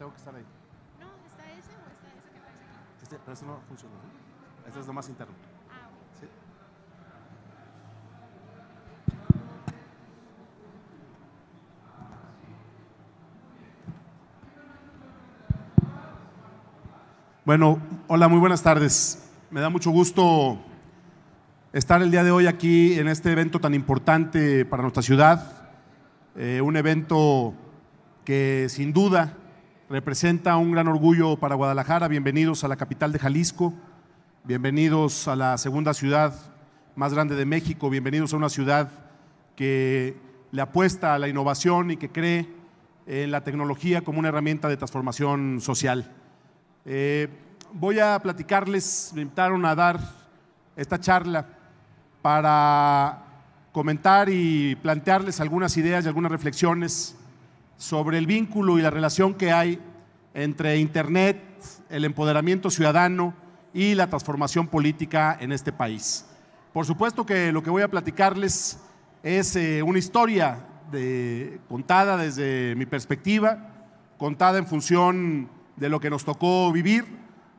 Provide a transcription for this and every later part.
tengo que estar ahí. No, ¿está ese o está ese que aquí? Este, pero eso no funciona. Este es lo más interno. Ah, Sí. Bueno, hola, muy buenas tardes. Me da mucho gusto estar el día de hoy aquí en este evento tan importante para nuestra ciudad, eh, un evento que sin duda Representa un gran orgullo para Guadalajara. Bienvenidos a la capital de Jalisco. Bienvenidos a la segunda ciudad más grande de México. Bienvenidos a una ciudad que le apuesta a la innovación y que cree en la tecnología como una herramienta de transformación social. Eh, voy a platicarles, me invitaron a dar esta charla para comentar y plantearles algunas ideas y algunas reflexiones sobre el vínculo y la relación que hay entre Internet, el empoderamiento ciudadano y la transformación política en este país. Por supuesto que lo que voy a platicarles es eh, una historia contada desde mi perspectiva, contada en función de lo que nos tocó vivir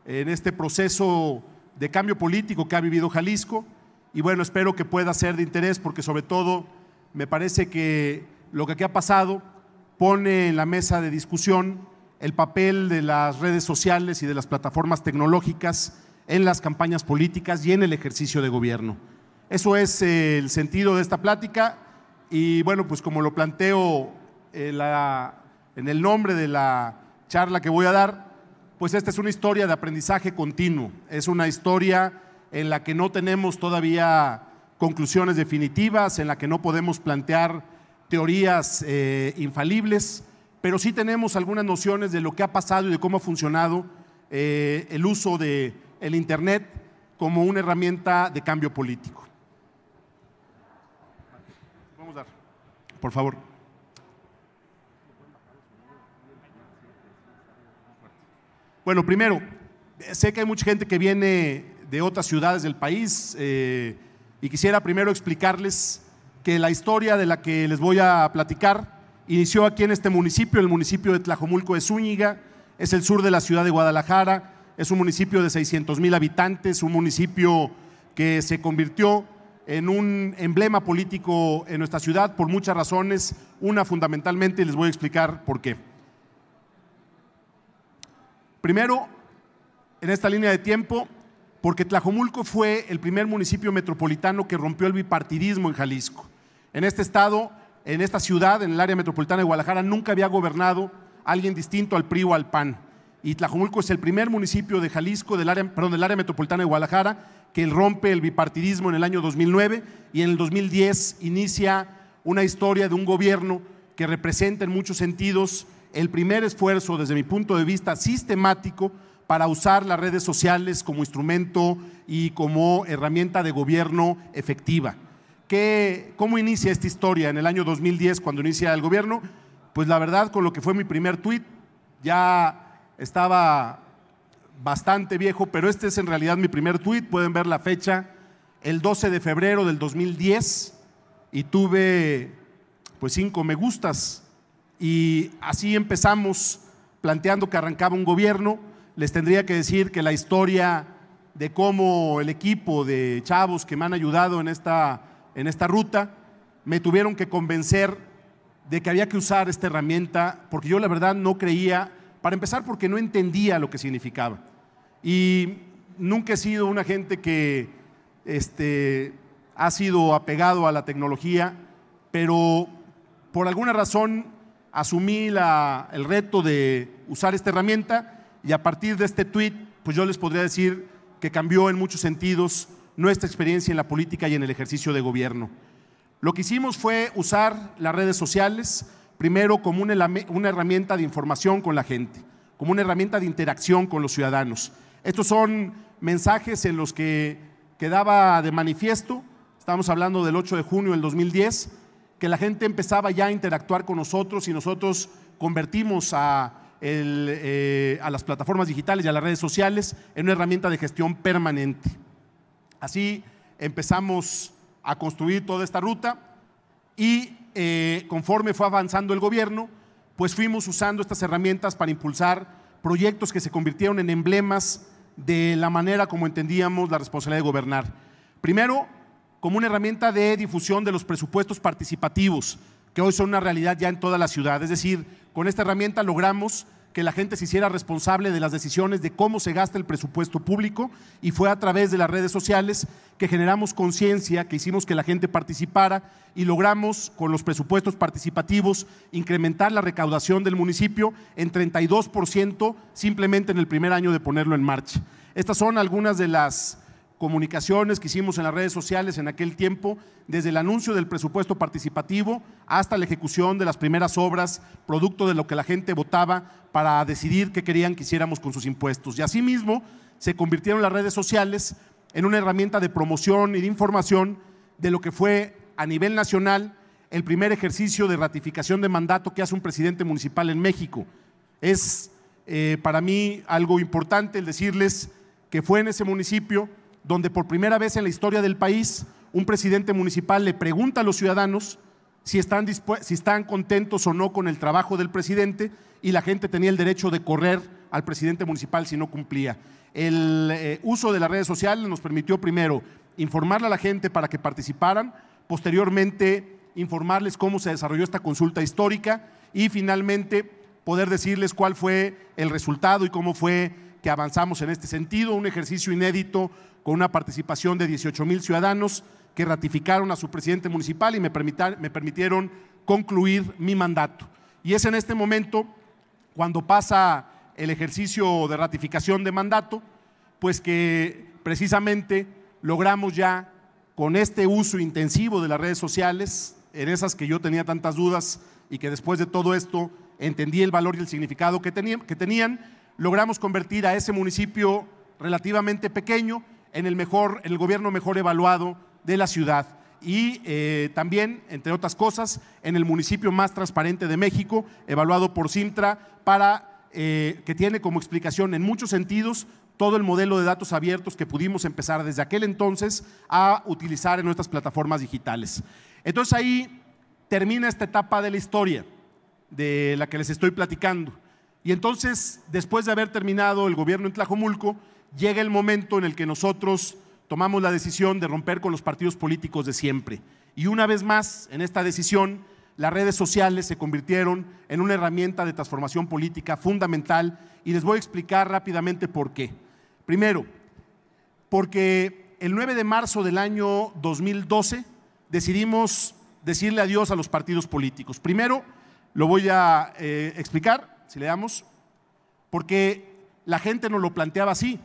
en este proceso de cambio político que ha vivido Jalisco. Y bueno, espero que pueda ser de interés porque sobre todo me parece que lo que aquí ha pasado pone en la mesa de discusión el papel de las redes sociales y de las plataformas tecnológicas en las campañas políticas y en el ejercicio de gobierno. Eso es eh, el sentido de esta plática y bueno, pues como lo planteo en, eh, en el nombre de la charla que voy a dar, pues esta es una historia de aprendizaje continuo, es una historia en la que no tenemos todavía conclusiones definitivas, en la que no podemos plantear teorías eh, infalibles, pero sí tenemos algunas nociones de lo que ha pasado y de cómo ha funcionado eh, el uso del el Internet como una herramienta de cambio político. Vamos a dar, por favor. Bueno, primero, sé que hay mucha gente que viene de otras ciudades del país eh, y quisiera primero explicarles que la historia de la que les voy a platicar inició aquí en este municipio, el municipio de Tlajomulco de Zúñiga, es el sur de la ciudad de Guadalajara, es un municipio de 600 mil habitantes, un municipio que se convirtió en un emblema político en nuestra ciudad por muchas razones, una fundamentalmente, y les voy a explicar por qué. Primero, en esta línea de tiempo, porque Tlajomulco fue el primer municipio metropolitano que rompió el bipartidismo en Jalisco. En este estado, en esta ciudad, en el área metropolitana de Guadalajara, nunca había gobernado alguien distinto al PRI o al PAN. Y Tlajomulco es el primer municipio de Jalisco, del área, perdón, del área metropolitana de Guadalajara, que rompe el bipartidismo en el año 2009 y en el 2010 inicia una historia de un gobierno que representa en muchos sentidos el primer esfuerzo, desde mi punto de vista, sistemático para usar las redes sociales como instrumento y como herramienta de gobierno efectiva. ¿Qué, ¿Cómo inicia esta historia en el año 2010 cuando inicia el gobierno? Pues la verdad con lo que fue mi primer tuit, ya estaba bastante viejo, pero este es en realidad mi primer tuit, pueden ver la fecha, el 12 de febrero del 2010 y tuve pues cinco me gustas y así empezamos planteando que arrancaba un gobierno les tendría que decir que la historia de cómo el equipo de chavos que me han ayudado en esta, en esta ruta me tuvieron que convencer de que había que usar esta herramienta, porque yo la verdad no creía, para empezar porque no entendía lo que significaba. Y nunca he sido una gente que este, ha sido apegado a la tecnología, pero por alguna razón asumí el reto de usar esta herramienta y a partir de este tweet, pues yo les podría decir que cambió en muchos sentidos nuestra experiencia en la política y en el ejercicio de gobierno. Lo que hicimos fue usar las redes sociales primero como una, herramienta de información con la gente, como una herramienta de interacción con los ciudadanos. Estos son mensajes en los que quedaba de manifiesto, estamos hablando del 8 de junio del 2010, que la gente empezaba ya a interactuar con nosotros y nosotros convertimos a eh, a las plataformas digitales y a las redes sociales en una herramienta de gestión permanente. Así empezamos a construir toda esta ruta y eh, conforme fue avanzando el gobierno, pues fuimos usando estas herramientas para impulsar proyectos que se convirtieron en emblemas de la manera como entendíamos la responsabilidad de gobernar. Primero, como una herramienta de difusión de los presupuestos participativos, que hoy son una realidad ya en toda la ciudad, es decir, con esta herramienta logramos que la gente se hiciera responsable de las decisiones de cómo se gasta el presupuesto público y fue a través de las redes sociales que generamos conciencia, que hicimos que la gente participara y logramos con los presupuestos participativos incrementar la recaudación del municipio en 32% simplemente en el primer año de ponerlo en marcha. Estas son algunas de las comunicaciones que hicimos en las redes sociales en aquel tiempo, desde el anuncio del presupuesto participativo hasta la ejecución de las primeras obras, producto de lo que la gente votaba para decidir qué querían que hiciéramos con sus impuestos. Y asimismo, se convirtieron las redes sociales en una herramienta de promoción y de información de lo que fue a nivel nacional el primer ejercicio de ratificación de mandato que hace un presidente municipal en México. Es eh, para mí algo importante el decirles que fue en ese municipio donde por primera vez en la historia del país un presidente municipal le pregunta a los ciudadanos si están, si están contentos o no con el trabajo del presidente y la gente tenía el derecho de correr al presidente municipal si no cumplía. El eh, uso de las redes sociales nos permitió primero informarle a la gente para que participaran, posteriormente informarles cómo se desarrolló esta consulta histórica y finalmente poder decirles cuál fue el resultado y cómo fue que avanzamos en este sentido, un ejercicio inédito con una participación de 18 mil ciudadanos que ratificaron a su presidente municipal y me, me permitieron concluir mi mandato. Y es en este momento cuando pasa el ejercicio de ratificación de mandato, pues que precisamente logramos ya con este uso intensivo de las redes sociales, en esas que yo tenía tantas dudas y que después de todo esto entendí el valor y el significado que, tenían, que tenían, logramos convertir a ese municipio relativamente pequeño en el, mejor, el gobierno mejor evaluado de la ciudad y eh, también, entre otras cosas, en el municipio más transparente de México, evaluado por Sintra, para, eh, que tiene como explicación en muchos sentidos todo el modelo de datos abiertos que pudimos empezar desde aquel entonces a utilizar en nuestras plataformas digitales. Entonces ahí termina esta etapa de la historia de la que les estoy platicando. Y entonces, después de haber terminado el gobierno en Tlajomulco, llega el momento en el que nosotros tomamos la decisión de romper con los partidos políticos de siempre. Y una vez más, en esta decisión, las redes sociales se convirtieron en una herramienta de transformación política fundamental y les voy a explicar rápidamente por qué. Primero, porque el 9 de marzo del año 2012 decidimos decirle adiós a los partidos políticos. Primero, lo voy a eh, explicar, si le damos, porque la gente nos lo planteaba así.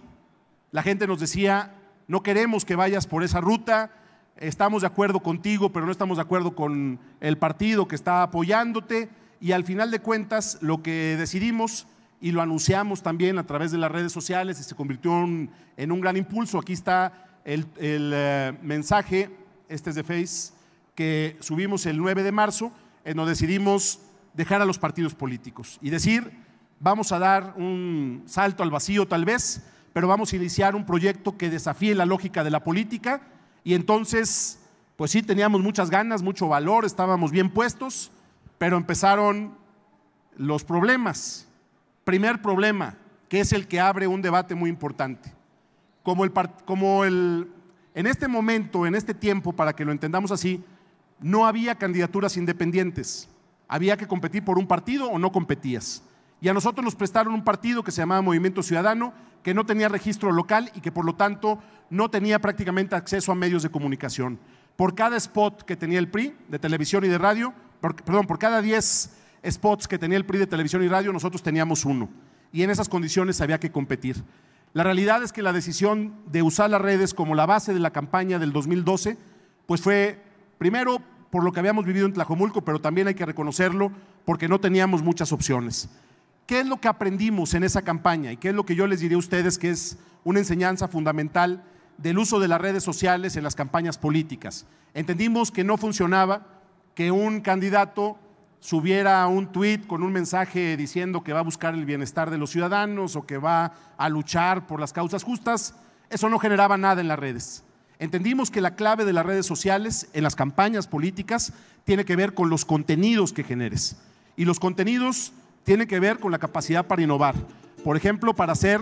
La gente nos decía, no queremos que vayas por esa ruta, estamos de acuerdo contigo, pero no estamos de acuerdo con el partido que está apoyándote. Y al final de cuentas, lo que decidimos y lo anunciamos también a través de las redes sociales y se convirtió en un gran impulso. Aquí está el, eh, mensaje, este es de Face, que subimos el 9 de marzo, nos decidimos dejar a los partidos políticos y decir, vamos a dar un salto al vacío tal vez, pero vamos a iniciar un proyecto que desafíe la lógica de la política y entonces, pues sí, teníamos muchas ganas, mucho valor, estábamos bien puestos, pero empezaron los problemas. Primer problema, que es el que abre un debate muy importante. Como el, como el, en este momento, en este tiempo, para que lo entendamos así, no había candidaturas independientes. Había que competir por un partido o no competías. Y a nosotros nos prestaron un partido que se llamaba Movimiento Ciudadano, que no tenía registro local y que por lo tanto no tenía prácticamente acceso a medios de comunicación. Por cada spot que tenía el PRI de televisión y de radio, perdón, por cada 10 spots que tenía el PRI de televisión y radio, nosotros teníamos uno. Y en esas condiciones había que competir. La realidad es que la decisión de usar las redes como la base de la campaña del 2012, pues fue primero por lo que habíamos vivido en Tlajomulco, pero también hay que reconocerlo porque no teníamos muchas opciones. ¿Qué es lo que aprendimos en esa campaña y qué es lo que yo les diré a ustedes que es una enseñanza fundamental del uso de las redes sociales en las campañas políticas? Entendimos que no funcionaba que un candidato subiera un tuit con un mensaje diciendo que va a buscar el bienestar de los ciudadanos o que va a luchar por las causas justas, eso no generaba nada en las redes. Entendimos que la clave de las redes sociales en las campañas políticas tiene que ver con los contenidos que generes. Y los contenidos tienen que ver con la capacidad para innovar. Por ejemplo, para hacer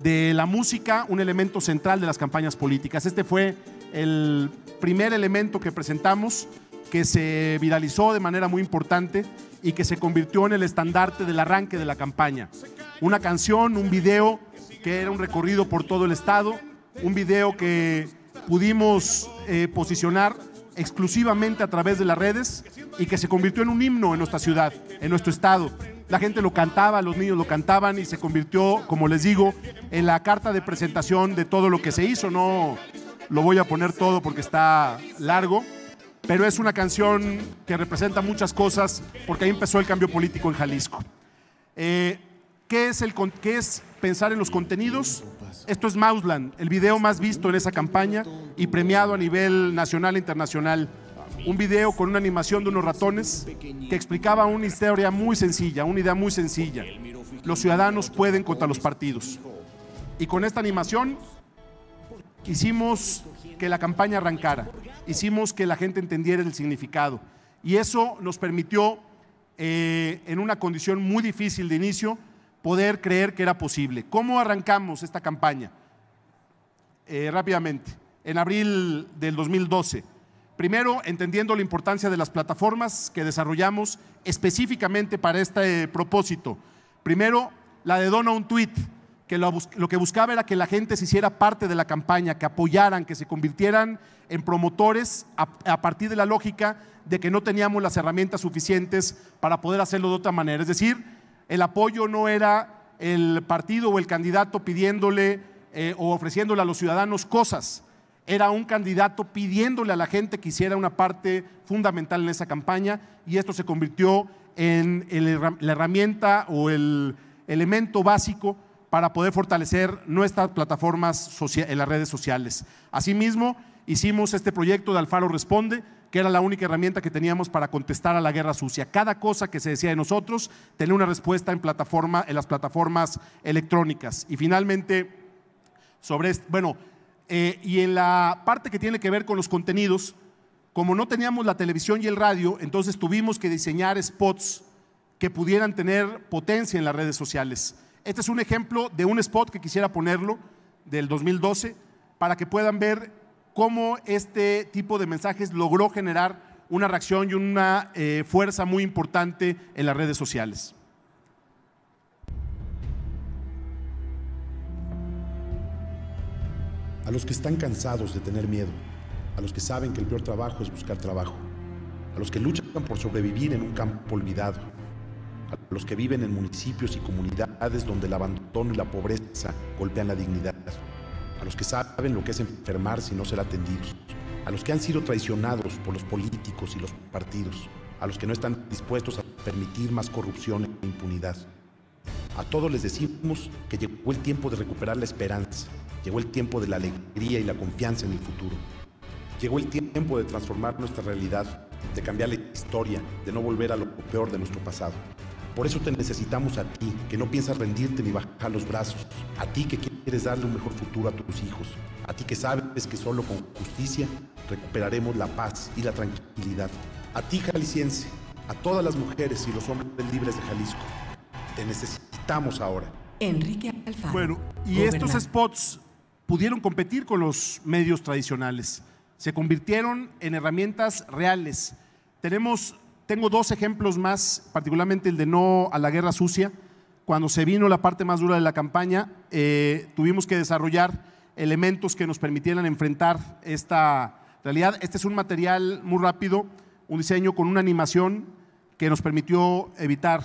de la música un elemento central de las campañas políticas. Este fue el primer elemento que presentamos que se viralizó de manera muy importante y que se convirtió en el estandarte del arranque de la campaña. Una canción, un video que era un recorrido por todo el estado, un video que pudimos eh, posicionar exclusivamente a través de las redes y que se convirtió en un himno en nuestra ciudad, en nuestro estado. La gente lo cantaba, los niños lo cantaban y se convirtió, como les digo, en la carta de presentación de todo lo que se hizo. No lo voy a poner todo porque está largo, pero es una canción que representa muchas cosas porque ahí empezó el cambio político en Jalisco. Eh, es el, ¿Qué es pensar en los contenidos? Esto es Mouseland, el video más visto en esa campaña y premiado a nivel nacional e internacional. Un video con una animación de unos ratones que explicaba una historia muy sencilla, una idea muy sencilla. Los ciudadanos pueden contra los partidos. Y con esta animación hicimos que la campaña arrancara, hicimos que la gente entendiera el significado. Y eso nos permitió, eh, en una condición muy difícil de inicio, poder creer que era posible. ¿Cómo arrancamos esta campaña? Eh, rápidamente, en abril del 2012. Primero, entendiendo la importancia de las plataformas que desarrollamos específicamente para este propósito. Primero, la de Dona un Tweet, que lo, que buscaba era que la gente se hiciera parte de la campaña, que apoyaran, que se convirtieran en promotores a, partir de la lógica de que no teníamos las herramientas suficientes para poder hacerlo de otra manera. Es decir, el apoyo no era el partido o el candidato pidiéndole eh, o ofreciéndole a los ciudadanos cosas, era un candidato pidiéndole a la gente que hiciera una parte fundamental en esa campaña y esto se convirtió en la herramienta o el elemento básico para poder fortalecer nuestras plataformas en las redes sociales. Asimismo, hicimos este proyecto de Alfaro Responde, que era la única herramienta que teníamos para contestar a la guerra sucia. Cada cosa que se decía de nosotros tenía una respuesta en, las plataformas electrónicas. Y finalmente, sobre esto, bueno, eh, y en la parte que tiene que ver con los contenidos, como no teníamos la televisión y el radio, entonces tuvimos que diseñar spots que pudieran tener potencia en las redes sociales. Este es un ejemplo de un spot que quisiera ponerlo del 2012 para que puedan ver cómo este tipo de mensajes logró generar una reacción y una eh, fuerza muy importante en las redes sociales. A los que están cansados de tener miedo, a los que saben que el peor trabajo es buscar trabajo, a los que luchan por sobrevivir en un campo olvidado, a los que viven en municipios y comunidades donde el abandono y la pobreza golpean la dignidad a los que saben lo que es enfermar si no ser atendidos, a los que han sido traicionados por los políticos y los partidos, a los que no están dispuestos a permitir más corrupción e impunidad. A todos les decimos que llegó el tiempo de recuperar la esperanza, llegó el tiempo de la alegría y la confianza en el futuro. Llegó el tiempo de transformar nuestra realidad, de cambiar la historia, de no volver a lo peor de nuestro pasado. Por eso te necesitamos a ti, que no piensas rendirte ni bajar los brazos, a ti que quieres darle un mejor futuro a tus hijos, a ti que sabes que solo con justicia recuperaremos la paz y la tranquilidad, a ti jalisciense, a todas las mujeres y los hombres libres de Jalisco. Te necesitamos ahora. Enrique Alfaro. Bueno, y estos spots pudieron competir con los medios tradicionales. Se convirtieron en herramientas reales. Tenemos tengo dos ejemplos más, particularmente el de no a la guerra sucia. Cuando se vino la parte más dura de la campaña, eh, tuvimos que desarrollar elementos que nos permitieran enfrentar esta realidad. Este es un material muy rápido, un diseño con una animación que nos permitió evitar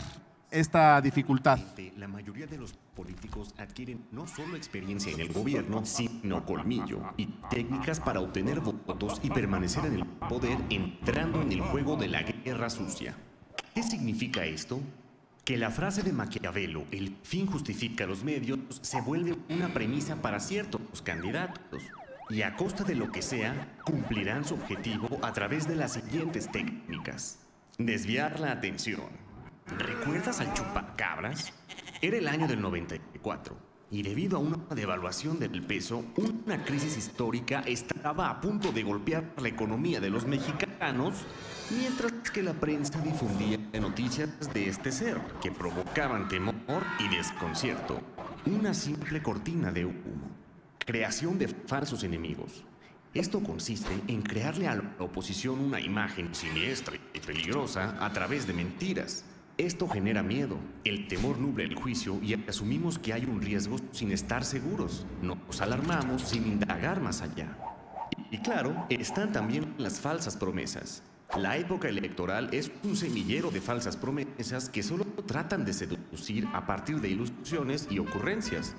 esta dificultad. La mayoría de los políticos adquieren no solo experiencia en el gobierno, sino colmillo y técnicas para obtener votos y permanecer en el poder entrando en el juego de la guerra sucia. ¿Qué significa esto? Que la frase de Maquiavelo, el fin justifica los medios, se vuelve una premisa para ciertos candidatos y a costa de lo que sea, cumplirán su objetivo a través de las siguientes técnicas. Desviar la atención, ¿Recuerdas al chupacabras? Era el año del 94 y debido a una devaluación del peso, una crisis histórica estaba a punto de golpear la economía de los mexicanos, mientras que la prensa difundía noticias de este ser que provocaban temor y desconcierto. Una simple cortina de humo. Creación de falsos enemigos. Esto consiste en crearle a la oposición una imagen siniestra y peligrosa a través de mentiras esto genera miedo, el temor nubla el juicio y asumimos que hay un riesgo sin estar seguros. Nos alarmamos sin indagar más allá. Y claro, están también las falsas promesas. La época electoral es un semillero de falsas promesas que solo tratan de seducir a partir de ilusiones y ocurrencias.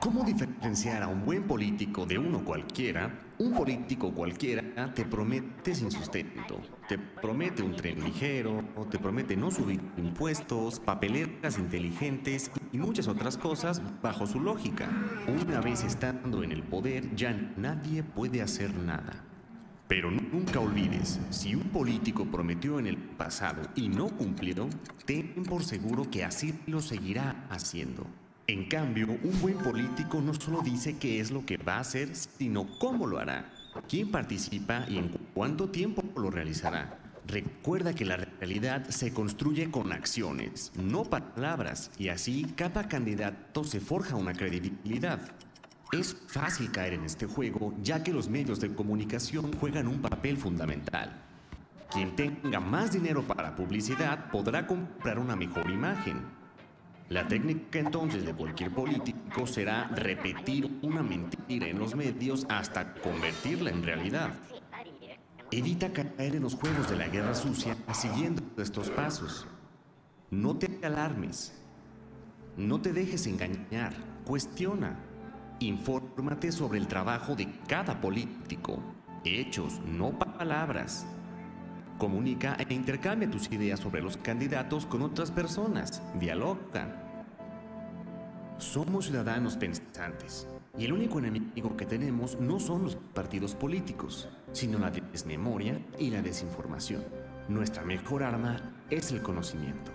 ¿Cómo diferenciar a un buen político de uno cualquiera un político cualquiera te promete sin sustento, te promete un tren ligero, te promete no subir impuestos, papeletas inteligentes y muchas otras cosas bajo su lógica. Una vez estando en el poder ya nadie puede hacer nada. Pero nunca olvides, si un político prometió en el pasado y no cumplió, ten por seguro que así lo seguirá haciendo. En cambio, un buen político no solo dice qué es lo que va a hacer, sino cómo lo hará, quién participa y en cuánto tiempo lo realizará. Recuerda que la realidad se construye con acciones, no palabras, y así cada candidato se forja una credibilidad. Es fácil caer en este juego ya que los medios de comunicación juegan un papel fundamental. Quien tenga más dinero para publicidad podrá comprar una mejor imagen, la técnica entonces de cualquier político será repetir una mentira en los medios hasta convertirla en realidad. Evita caer en los juegos de la guerra sucia siguiendo estos pasos. No te alarmes. No te dejes engañar. Cuestiona. Infórmate sobre el trabajo de cada político. Hechos, no palabras. Comunica e intercambia tus ideas sobre los candidatos con otras personas. Dialoga. Somos ciudadanos pensantes. Y el único enemigo que tenemos no son los partidos políticos, sino la desmemoria y la desinformación. Nuestra mejor arma es el conocimiento.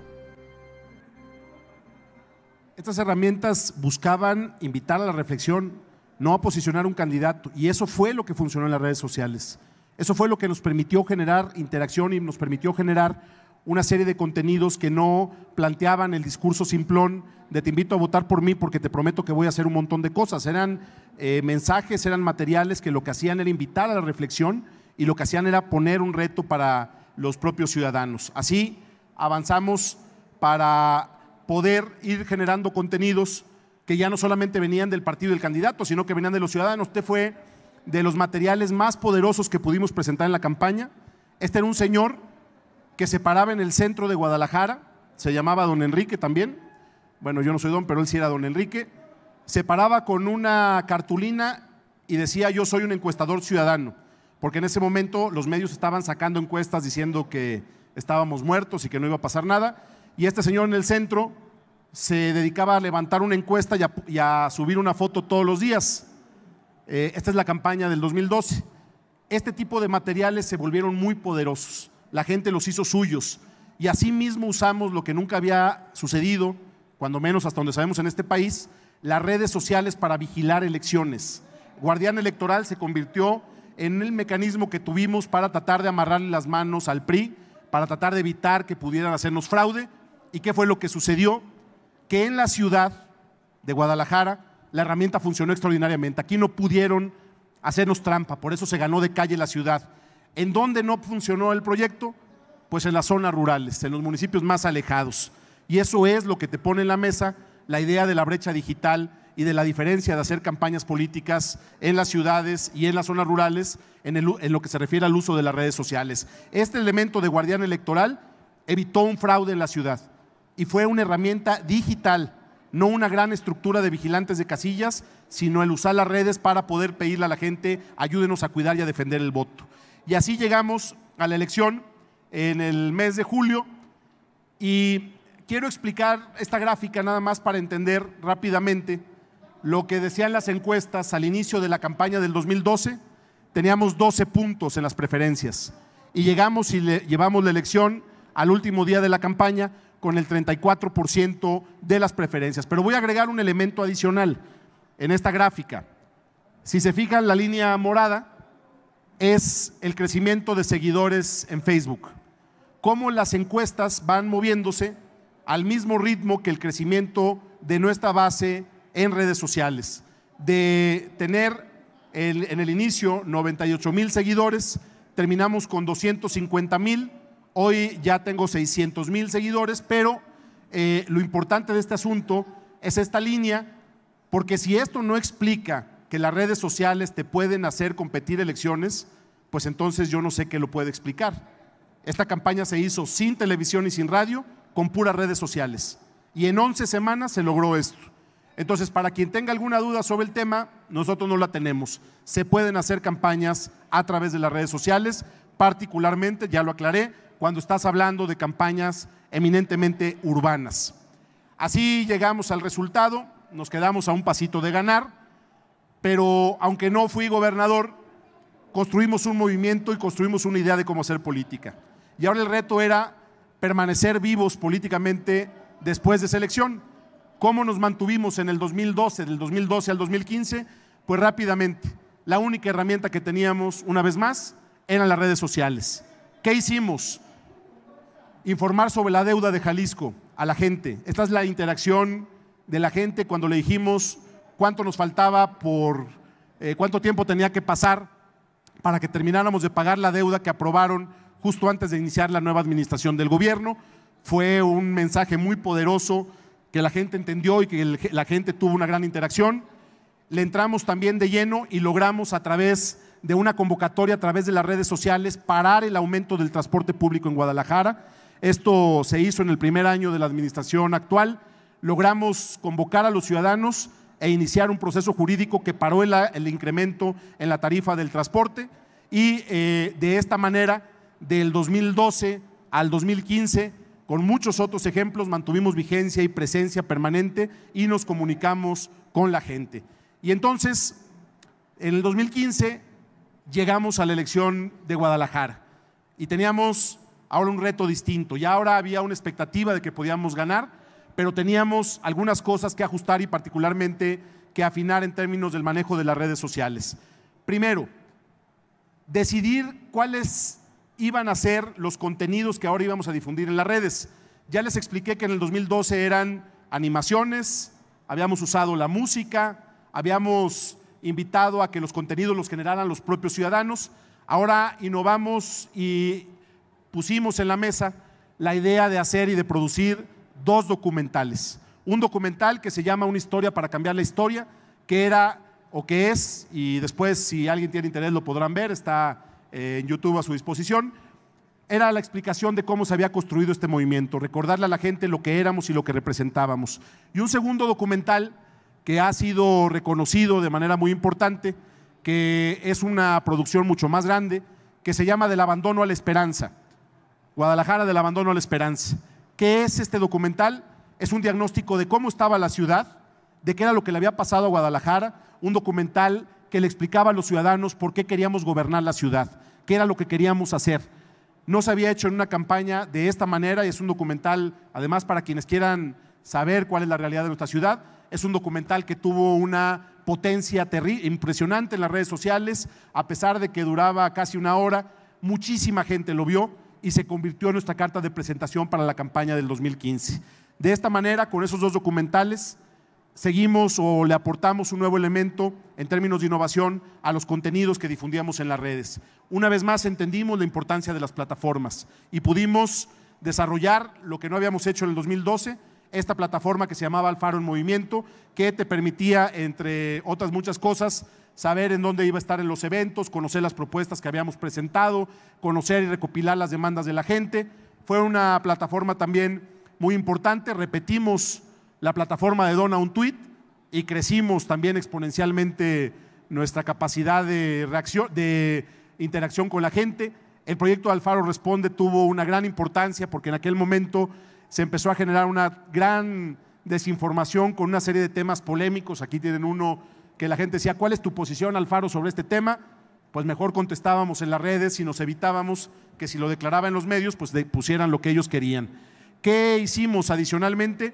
Estas herramientas buscaban invitar a la reflexión, no a posicionar un candidato, y eso fue lo que funcionó en las redes sociales. Eso fue lo que nos permitió generar interacción y nos permitió generar una serie de contenidos que no planteaban el discurso simplón de te invito a votar por mí porque te prometo que voy a hacer un montón de cosas. Eran eh, mensajes, eran materiales que lo que hacían era invitar a la reflexión y lo que hacían era poner un reto para los propios ciudadanos. Así avanzamos para poder ir generando contenidos que ya no solamente venían del partido del candidato, sino que venían de los ciudadanos. Usted fue de los materiales más poderosos que pudimos presentar en la campaña. Este era un señor que se paraba en el centro de Guadalajara, se llamaba don Enrique también. Bueno, yo no soy don, pero él sí era don Enrique. Se paraba con una cartulina y decía yo soy un encuestador ciudadano, porque en ese momento los medios estaban sacando encuestas diciendo que estábamos muertos y que no iba a pasar nada. Y este señor en el centro se dedicaba a levantar una encuesta y a, subir una foto todos los días. Eh, esta es la campaña del 2012. Este tipo de materiales se volvieron muy poderosos. La gente los hizo suyos. Y así mismo usamos lo que nunca había sucedido, cuando menos hasta donde sabemos en este país, las redes sociales para vigilar elecciones. Guardián Electoral se convirtió en el mecanismo que tuvimos para tratar de amarrarle las manos al PRI, para tratar de evitar que pudieran hacernos fraude. ¿Y qué fue lo que sucedió? Que en la ciudad de Guadalajara la herramienta funcionó extraordinariamente. Aquí no pudieron hacernos trampa, por eso se ganó de calle la ciudad. ¿En dónde no funcionó el proyecto? Pues en las zonas rurales, en los municipios más alejados. Y eso es lo que te pone en la mesa la idea de la brecha digital y de la diferencia de hacer campañas políticas en las ciudades y en las zonas rurales en, lo que se refiere al uso de las redes sociales. Este elemento de guardián electoral evitó un fraude en la ciudad y fue una herramienta digital no una gran estructura de vigilantes de casillas, sino el usar las redes para poder pedirle a la gente, ayúdenos a cuidar y a defender el voto. Y así llegamos a la elección en el mes de julio y quiero explicar esta gráfica nada más para entender rápidamente lo que decían las encuestas al inicio de la campaña del 2012. Teníamos 12 puntos en las preferencias y llegamos y llevamos la elección al último día de la campaña con el 34% de las preferencias. Pero voy a agregar un elemento adicional en esta gráfica. Si se fijan, la línea morada es el crecimiento de seguidores en Facebook. Cómo las encuestas van moviéndose al mismo ritmo que el crecimiento de nuestra base en redes sociales. De tener en el inicio 98 mil seguidores, terminamos con 250 mil Hoy ya tengo 600 mil seguidores, pero eh, lo importante de este asunto es esta línea, porque si esto no explica que las redes sociales te pueden hacer competir elecciones, pues entonces yo no sé qué lo puede explicar. Esta campaña se hizo sin televisión y sin radio, con puras redes sociales. Y en 11 semanas se logró esto. Entonces, para quien tenga alguna duda sobre el tema, nosotros no la tenemos. Se pueden hacer campañas a través de las redes sociales, particularmente, ya lo aclaré, cuando estás hablando de campañas eminentemente urbanas. Así llegamos al resultado, nos quedamos a un pasito de ganar, pero aunque no fui gobernador, construimos un movimiento y construimos una idea de cómo hacer política. Y ahora el reto era permanecer vivos políticamente después de esa elección. ¿Cómo nos mantuvimos en el 2012, del 2012 al 2015? Pues rápidamente, la única herramienta que teníamos, una vez más, eran las redes sociales. ¿Qué hicimos? informar sobre la deuda de Jalisco a la gente. Esta es la interacción de la gente cuando le dijimos cuánto nos faltaba por eh, cuánto tiempo tenía que pasar para que termináramos de pagar la deuda que aprobaron justo antes de iniciar la nueva administración del gobierno. Fue un mensaje muy poderoso que la gente entendió y que la gente tuvo una gran interacción. Le entramos también de lleno y logramos a través de una convocatoria, a través de las redes sociales, parar el aumento del transporte público en Guadalajara esto se hizo en el primer año de la administración actual. Logramos convocar a los ciudadanos e iniciar un proceso jurídico que paró el, incremento en la tarifa del transporte y eh, de esta manera, del 2012 al 2015, con muchos otros ejemplos, mantuvimos vigencia y presencia permanente y nos comunicamos con la gente. Y entonces, en el 2015, llegamos a la elección de Guadalajara y teníamos ahora un reto distinto. Y ahora había una expectativa de que podíamos ganar, pero teníamos algunas cosas que ajustar y particularmente que afinar en términos del manejo de las redes sociales. Primero, decidir cuáles iban a ser los contenidos que ahora íbamos a difundir en las redes. Ya les expliqué que en el 2012 eran animaciones, habíamos usado la música, habíamos invitado a que los contenidos los generaran los propios ciudadanos. Ahora innovamos y pusimos en la mesa la idea de hacer y de producir dos documentales. Un documental que se llama Una historia para cambiar la historia, que era o que es, y después si alguien tiene interés lo podrán ver, está eh, en YouTube a su disposición, era la explicación de cómo se había construido este movimiento, recordarle a la gente lo que éramos y lo que representábamos. Y un segundo documental que ha sido reconocido de manera muy importante, que es una producción mucho más grande, que se llama Del abandono a la esperanza, Guadalajara del Abandono a la Esperanza. ¿Qué es este documental? Es un diagnóstico de cómo estaba la ciudad, de qué era lo que le había pasado a Guadalajara, un documental que le explicaba a los ciudadanos por qué queríamos gobernar la ciudad, qué era lo que queríamos hacer. No se había hecho en una campaña de esta manera y es un documental, además para quienes quieran saber cuál es la realidad de nuestra ciudad, es un documental que tuvo una potencia impresionante en las redes sociales, a pesar de que duraba casi una hora, muchísima gente lo vio y se convirtió en nuestra carta de presentación para la campaña del 2015. De esta manera, con esos dos documentales, seguimos o le aportamos un nuevo elemento en términos de innovación a los contenidos que difundíamos en las redes. Una vez más entendimos la importancia de las plataformas y pudimos desarrollar lo que no habíamos hecho en el 2012, esta plataforma que se llamaba Alfaro en Movimiento, que te permitía, entre otras muchas cosas, saber en dónde iba a estar en los eventos, conocer las propuestas que habíamos presentado, conocer y recopilar las demandas de la gente. Fue una plataforma también muy importante. Repetimos la plataforma de Dona un tweet y crecimos también exponencialmente nuestra capacidad de, reacción, de interacción con la gente. El proyecto Alfaro Responde tuvo una gran importancia porque en aquel momento se empezó a generar una gran desinformación con una serie de temas polémicos. Aquí tienen uno que la gente decía, ¿cuál es tu posición, Alfaro, sobre este tema? Pues mejor contestábamos en las redes y nos evitábamos que si lo declaraba en los medios, pues pusieran lo que ellos querían. ¿Qué hicimos adicionalmente?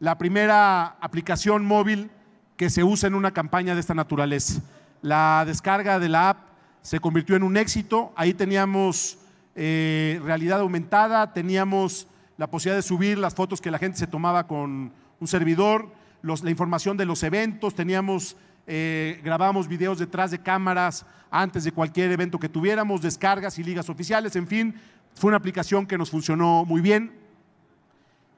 La primera aplicación móvil que se usa en una campaña de esta naturaleza. La descarga de la app se convirtió en un éxito. Ahí teníamos eh, realidad aumentada, teníamos la posibilidad de subir las fotos que la gente se tomaba con un servidor, la información de los eventos, teníamos eh, grabamos videos detrás de cámaras antes de cualquier evento que tuviéramos, descargas y ligas oficiales, en fin, fue una aplicación que nos funcionó muy bien.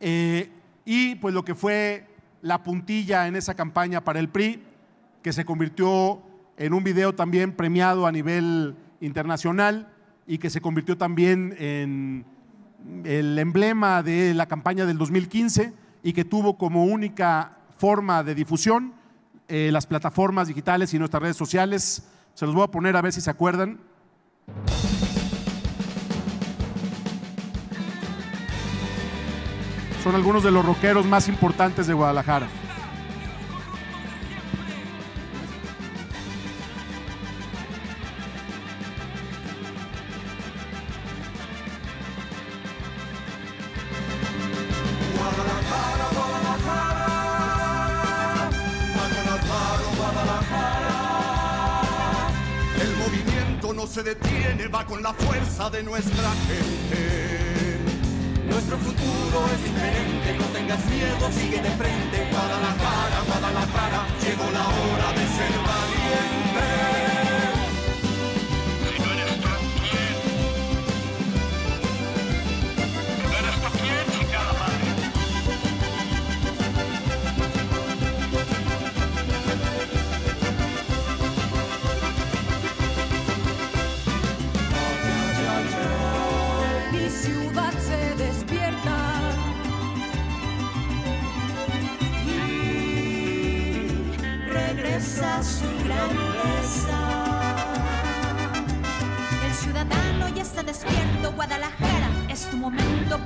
Eh, y pues lo que fue la puntilla en esa campaña para el PRI, que se convirtió en un video también premiado a nivel internacional y que se convirtió también en el emblema de la campaña del 2015 y que tuvo como única forma de difusión eh, las plataformas digitales y nuestras redes sociales. Se los voy a poner a ver si se acuerdan. Son algunos de los rockeros más importantes de Guadalajara. se detiene, va con la fuerza de nuestra gente. Nuestro futuro es diferente, no tengas miedo, sigue de frente. Guadalajara, Guadalajara, llegó la hora de ser valiente.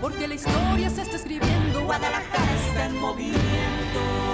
porque la historia se está escribiendo. Guadalajara está en movimiento.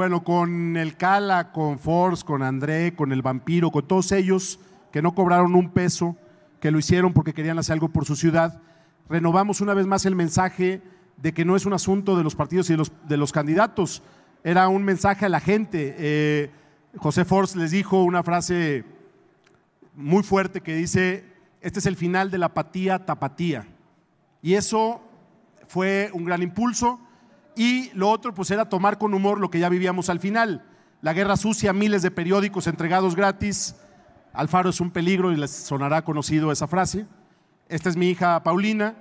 Bueno, con el Cala, con Force, con André, con el Vampiro, con todos ellos que no cobraron un peso, que lo hicieron porque querían hacer algo por su ciudad, renovamos una vez más el mensaje de que no es un asunto de los partidos y de los, candidatos, era un mensaje a la gente. Eh, José Force les dijo una frase muy fuerte que dice, este es el final de la apatía tapatía. Y eso fue un gran impulso y lo otro pues era tomar con humor lo que ya vivíamos al final. La guerra sucia, miles de periódicos entregados gratis. Alfaro es un peligro y les sonará conocido esa frase. Esta es mi hija Paulina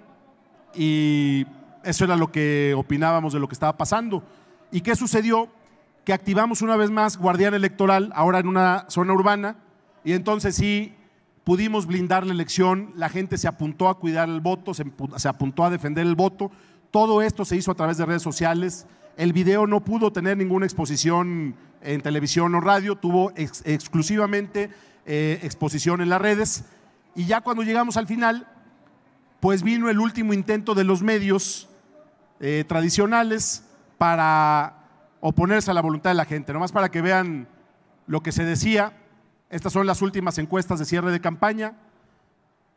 y eso era lo que opinábamos de lo que estaba pasando. ¿Y qué sucedió? Que activamos una vez más guardián electoral, ahora en una zona urbana, y entonces sí pudimos blindar la elección, la gente se apuntó a cuidar el voto, se, se apuntó a defender el voto, todo esto se hizo a través de redes sociales. El video no pudo tener ninguna exposición en televisión o radio, tuvo exclusivamente eh, exposición en las redes. Y ya cuando llegamos al final, pues vino el último intento de los medios eh, tradicionales para oponerse a la voluntad de la gente. Nomás para que vean lo que se decía, estas son las últimas encuestas de cierre de campaña.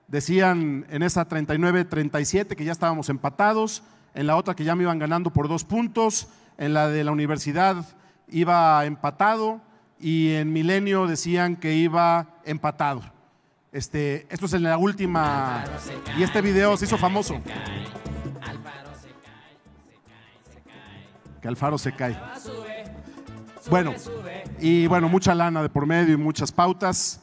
Decían en esa 39-37 que ya estábamos empatados, en la otra que ya me iban ganando por dos puntos, en la de la universidad iba empatado y en Milenio decían que iba empatado. Este, esto es en la última y este video se, hizo famoso. Que Alfaro se cae, Que Alfaro se cae. bueno, y bueno, mucha lana de por medio y muchas pautas,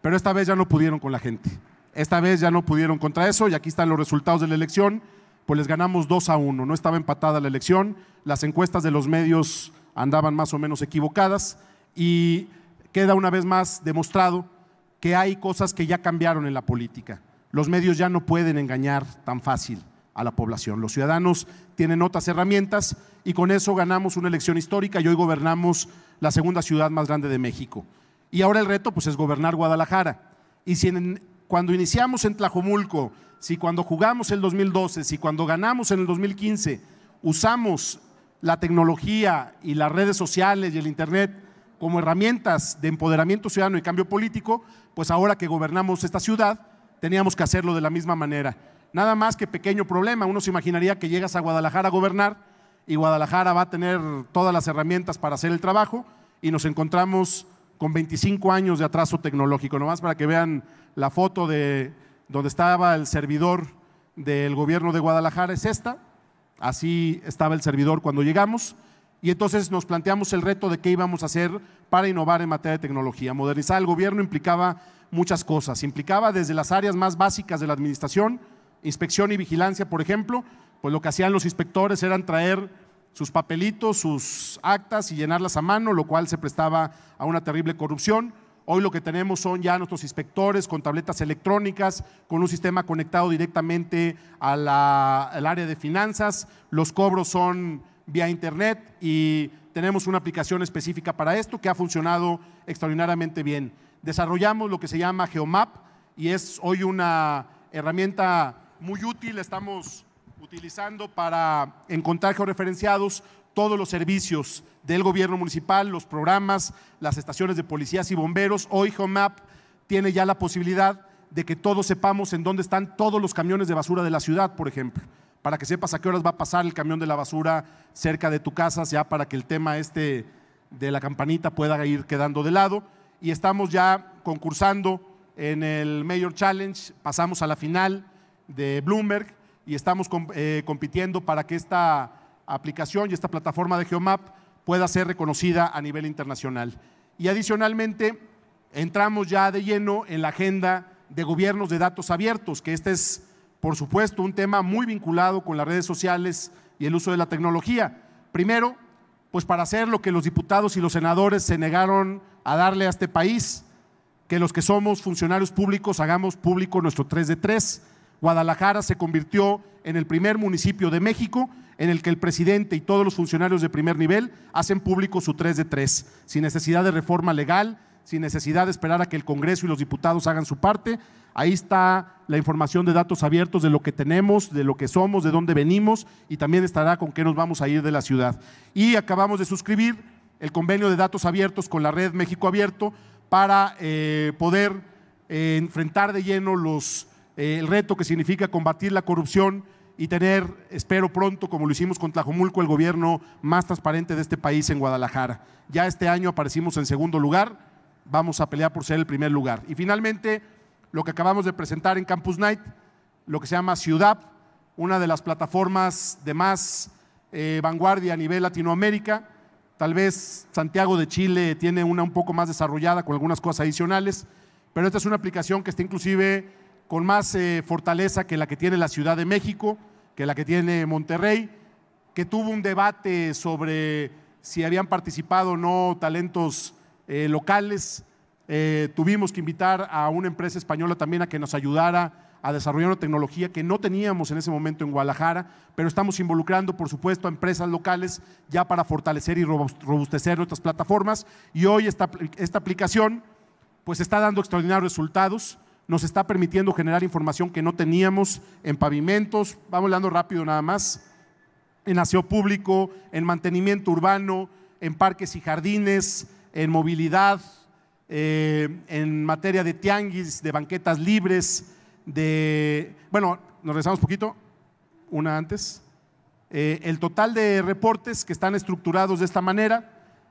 pero esta vez ya no pudieron con la gente. Esta vez ya no pudieron contra eso y aquí están los resultados de la elección pues les ganamos 2 a 1. No estaba empatada la elección, las encuestas de los medios andaban más o menos equivocadas y queda una vez más demostrado que hay cosas que ya cambiaron en la política. Los medios ya no pueden engañar tan fácil a la población. Los ciudadanos tienen otras herramientas y con eso ganamos una elección histórica y hoy gobernamos la segunda ciudad más grande de México. Y ahora el reto pues, es gobernar Guadalajara. Y si cuando iniciamos en Tlajomulco si cuando jugamos el 2012, si cuando ganamos en el 2015 usamos la tecnología y las redes sociales y el Internet como herramientas de empoderamiento ciudadano y cambio político, pues ahora que gobernamos esta ciudad teníamos que hacerlo de la misma manera. Nada más que pequeño problema, uno se imaginaría que llegas a Guadalajara a gobernar y Guadalajara va a tener todas las herramientas para hacer el trabajo y nos encontramos con 25 años de atraso tecnológico, nomás para que vean la foto de donde estaba el servidor del gobierno de Guadalajara es esta, así estaba el servidor cuando llegamos, y entonces nos planteamos el reto de qué íbamos a hacer para innovar en materia de tecnología. Modernizar el gobierno implicaba muchas cosas, implicaba desde las áreas más básicas de la administración, inspección y vigilancia, por ejemplo, pues lo que hacían los inspectores eran traer sus papelitos, sus actas y llenarlas a mano, lo cual se prestaba a una terrible corrupción. Hoy lo que tenemos son ya nuestros inspectores con tabletas electrónicas, con un sistema conectado directamente al área de finanzas. Los cobros son vía internet y tenemos una aplicación específica para esto que ha funcionado extraordinariamente bien. Desarrollamos lo que se llama Geomap y es hoy una herramienta muy útil. Estamos utilizando para encontrar georreferenciados todos los servicios del gobierno municipal, los programas, las estaciones de policías y bomberos. Hoy HOMAP tiene ya la posibilidad de que todos sepamos en dónde están todos los camiones de basura de la ciudad, por ejemplo, para que sepas a qué horas va a pasar el camión de la basura cerca de tu casa, ya para que el tema este de la campanita pueda ir quedando de lado. Y estamos ya concursando en el Mayor Challenge, pasamos a la final de Bloomberg y estamos eh, compitiendo para que esta aplicación y esta plataforma de Geomap pueda ser reconocida a nivel internacional. Y adicionalmente, entramos ya de lleno en la agenda de gobiernos de datos abiertos, que este es, por supuesto, un tema muy vinculado con las redes sociales y el uso de la tecnología. Primero, pues para hacer lo que los diputados y los senadores se negaron a darle a este país, que los que somos funcionarios públicos hagamos público nuestro 3 de 3 Guadalajara se convirtió en el primer municipio de México en el que el presidente y todos los funcionarios de primer nivel hacen público su 3 de 3, sin necesidad de reforma legal, sin necesidad de esperar a que el Congreso y los diputados hagan su parte. Ahí está la información de datos abiertos de lo que tenemos, de lo que somos, de dónde venimos y también estará con qué nos vamos a ir de la ciudad. Y acabamos de suscribir el convenio de datos abiertos con la red México Abierto para eh, poder eh, enfrentar de lleno los eh, el reto que significa combatir la corrupción y tener, espero pronto, como lo hicimos con Tlajomulco, el gobierno más transparente de este país en Guadalajara. Ya este año aparecimos en segundo lugar, vamos a pelear por ser el primer lugar. Y finalmente, lo que acabamos de presentar en Campus Night, lo que se llama Ciudad, una de las plataformas de más eh, vanguardia a nivel Latinoamérica. Tal vez Santiago de Chile tiene una un poco más desarrollada con algunas cosas adicionales, pero esta es una aplicación que está inclusive con más eh, fortaleza que la que tiene la Ciudad de México, que la que tiene Monterrey, que tuvo un debate sobre si habían participado o no talentos eh, locales. Eh, tuvimos que invitar a una empresa española también a que nos ayudara a desarrollar una tecnología que no teníamos en ese momento en Guadalajara, pero estamos involucrando, por supuesto, a empresas locales ya para fortalecer y robustecer nuestras plataformas. Y hoy esta, esta aplicación pues está dando extraordinarios resultados nos está permitiendo generar información que no teníamos en pavimentos, vamos hablando rápido nada más, en aseo público, en mantenimiento urbano, en parques y jardines, en movilidad, eh, en materia de tianguis, de banquetas libres, de, bueno, nos regresamos poquito, una antes. Eh, el total de reportes que están estructurados de esta manera,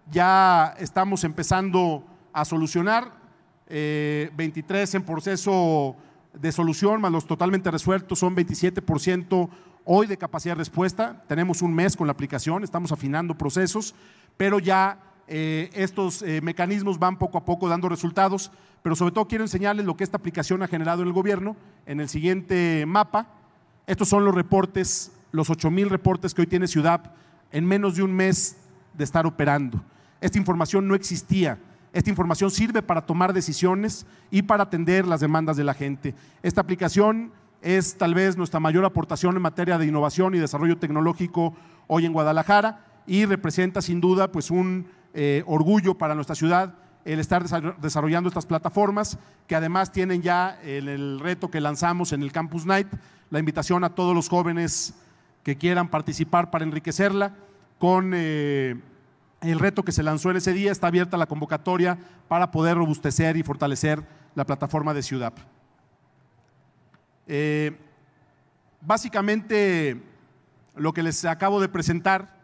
ya estamos empezando a solucionar. 23 eh, en proceso de solución, más los totalmente resueltos son 27% hoy de capacidad de respuesta. Tenemos un mes con la aplicación, estamos afinando procesos, pero ya eh, estos eh, mecanismos van poco a poco dando resultados, pero sobre todo quiero enseñarles lo que esta aplicación ha generado en el gobierno. En el siguiente mapa, estos son los reportes, los 8.000 reportes que hoy tiene Ciudad en menos de un mes de estar operando. Esta información no existía esta información sirve para tomar decisiones y para atender las demandas de la gente. Esta aplicación es tal vez nuestra mayor aportación en materia de innovación y desarrollo tecnológico hoy en Guadalajara y representa sin duda pues un eh, orgullo para nuestra ciudad el estar desarrollando estas plataformas que además tienen ya el, reto que lanzamos en el Campus Night, la invitación a todos los jóvenes que quieran participar para enriquecerla con eh, el reto que se lanzó en ese día, está abierta la convocatoria para poder robustecer y fortalecer la plataforma de Ciudad. Eh, básicamente, lo que les acabo de presentar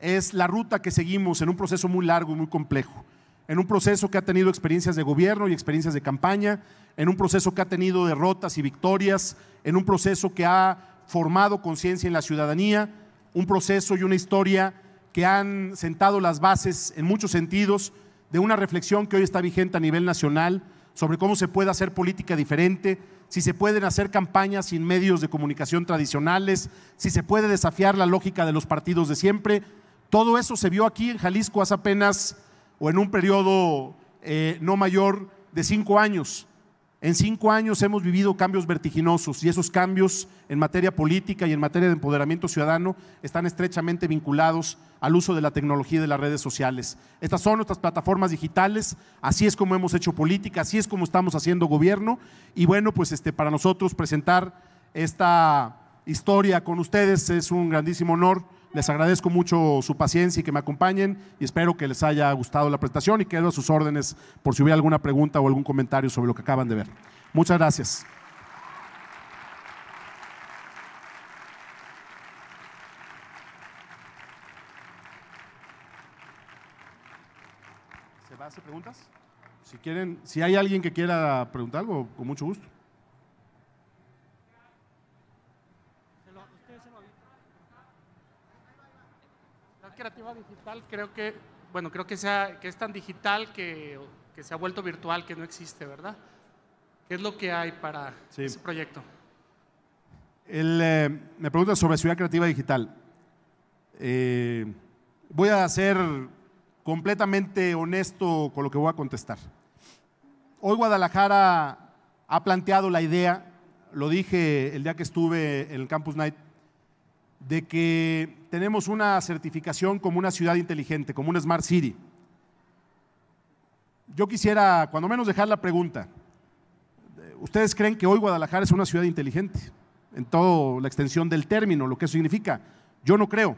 es la ruta que seguimos en un proceso muy largo y muy complejo, en un proceso que ha tenido experiencias de gobierno y experiencias de campaña, en un proceso que ha tenido derrotas y victorias, en un proceso que ha formado conciencia en la ciudadanía, un proceso y una historia que han sentado las bases en muchos sentidos de una reflexión que hoy está vigente a nivel nacional sobre cómo se puede hacer política diferente, si se pueden hacer campañas sin medios de comunicación tradicionales, si se puede desafiar la lógica de los partidos de siempre. Todo eso se vio aquí en Jalisco hace apenas o en un periodo eh, no mayor de cinco años. En cinco años hemos vivido cambios vertiginosos y esos cambios en materia política y en materia de empoderamiento ciudadano están estrechamente vinculados al uso de la tecnología de las redes sociales. Estas son nuestras plataformas digitales, así es como hemos hecho política, así es como estamos haciendo gobierno y bueno, pues este, para nosotros presentar esta historia con ustedes es un grandísimo honor les agradezco mucho su paciencia y que me acompañen y espero que les haya gustado la presentación y quedo a sus órdenes por si hubiera alguna pregunta o algún comentario sobre lo que acaban de ver. Muchas gracias. ¿Se va a hacer preguntas? Si quieren, si hay alguien que quiera preguntar algo, con mucho gusto. creativa digital creo que, bueno, creo que, sea, que es tan digital que, se ha vuelto virtual, que no existe, ¿verdad? ¿Qué es lo que hay para ese proyecto? El, eh, me pregunta sobre ciudad creativa digital. Eh, voy a ser completamente honesto con lo que voy a contestar. Hoy Guadalajara ha planteado la idea, lo dije el día que estuve en el Campus Night, de que tenemos una certificación como una ciudad inteligente, como una Smart City. Yo quisiera, cuando menos, dejar la pregunta. ¿Ustedes creen que hoy Guadalajara es una ciudad inteligente? En toda la extensión del término, lo que eso significa. Yo no creo.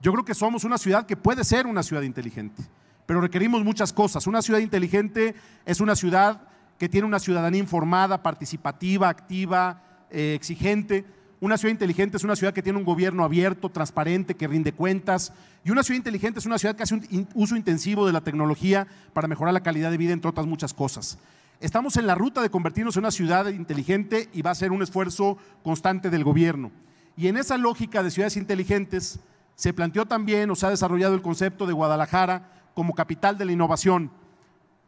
Yo creo que somos una ciudad que puede ser una ciudad inteligente, pero requerimos muchas cosas. Una ciudad inteligente es una ciudad que tiene una ciudadanía informada, participativa, activa, eh, exigente una ciudad inteligente es una ciudad que tiene un gobierno abierto, transparente, que rinde cuentas. Y una ciudad inteligente es una ciudad que hace un uso intensivo de la tecnología para mejorar la calidad de vida, entre otras muchas cosas. Estamos en la ruta de convertirnos en una ciudad inteligente y va a ser un esfuerzo constante del gobierno. Y en esa lógica de ciudades inteligentes se planteó también o se ha desarrollado el concepto de Guadalajara como capital de la innovación.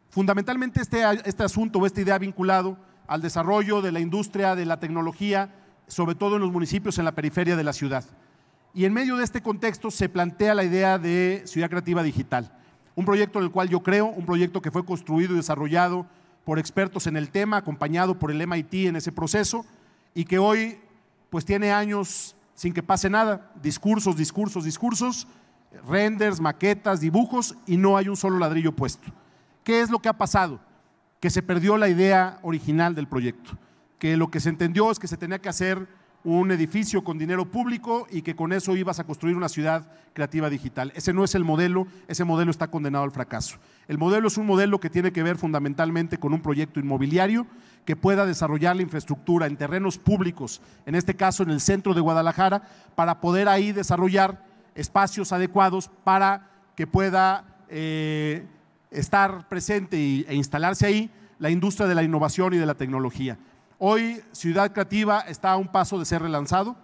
Fundamentalmente este, este asunto o esta idea vinculado al desarrollo de la industria, de la tecnología, sobre todo en los municipios en la periferia de la ciudad. Y en medio de este contexto se plantea la idea de Ciudad Creativa Digital, un proyecto en el cual yo creo, un proyecto que fue construido y desarrollado por expertos en el tema, acompañado por el MIT en ese proceso, y que hoy pues tiene años sin que pase nada, discursos, discursos, discursos, renders, maquetas, dibujos, y no hay un solo ladrillo puesto. ¿Qué es lo que ha pasado? Que se perdió la idea original del proyecto que lo que se entendió es que se tenía que hacer un edificio con dinero público y que con eso ibas a construir una ciudad creativa digital. Ese no es el modelo, ese modelo está condenado al fracaso. El modelo es un modelo que tiene que ver fundamentalmente con un proyecto inmobiliario que pueda desarrollar la infraestructura en terrenos públicos, en este caso en el centro de Guadalajara, para poder ahí desarrollar espacios adecuados para que pueda eh, estar presente e instalarse ahí la industria de la innovación y de la tecnología. Hoy Ciudad Creativa está a un paso de ser relanzado,